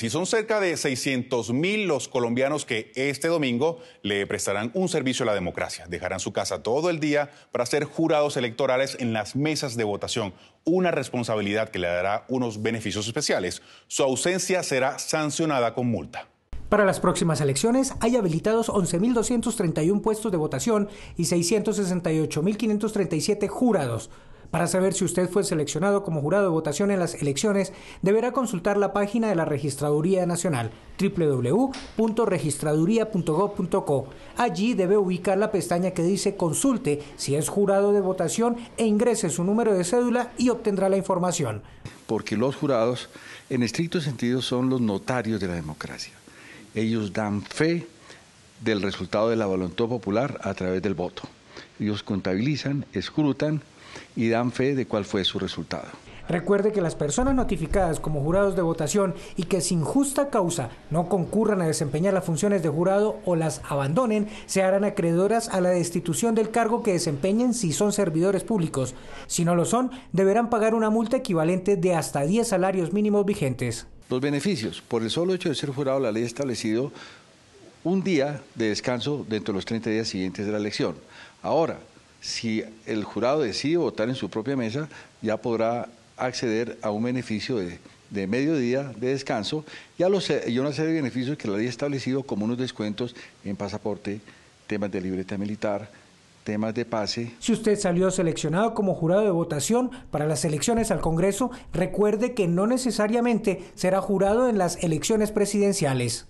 Si son cerca de 600 mil los colombianos que este domingo le prestarán un servicio a la democracia, dejarán su casa todo el día para ser jurados electorales en las mesas de votación, una responsabilidad que le dará unos beneficios especiales. Su ausencia será sancionada con multa. Para las próximas elecciones hay habilitados 11.231 puestos de votación y 668.537 jurados. Para saber si usted fue seleccionado como jurado de votación en las elecciones, deberá consultar la página de la Registraduría Nacional www.registraduría.gov.co. Allí debe ubicar la pestaña que dice Consulte si es jurado de votación e ingrese su número de cédula y obtendrá la información. Porque los jurados, en estricto sentido, son los notarios de la democracia. Ellos dan fe del resultado de la voluntad popular a través del voto. Ellos contabilizan, escrutan y dan fe de cuál fue su resultado. Recuerde que las personas notificadas como jurados de votación y que sin justa causa no concurran a desempeñar las funciones de jurado o las abandonen, se harán acreedoras a la destitución del cargo que desempeñen si son servidores públicos. Si no lo son, deberán pagar una multa equivalente de hasta 10 salarios mínimos vigentes. Los beneficios. Por el solo hecho de ser jurado, la ley ha establecido un día de descanso dentro de los 30 días siguientes de la elección. Ahora, si el jurado decide votar en su propia mesa, ya podrá acceder a un beneficio de, medio mediodía de descanso y a, los, una serie de beneficios que la ley ha establecido como unos descuentos en pasaporte, temas de libreta militar, temas de pase. Si usted salió seleccionado como jurado de votación para las elecciones al Congreso, recuerde que no necesariamente será jurado en las elecciones presidenciales.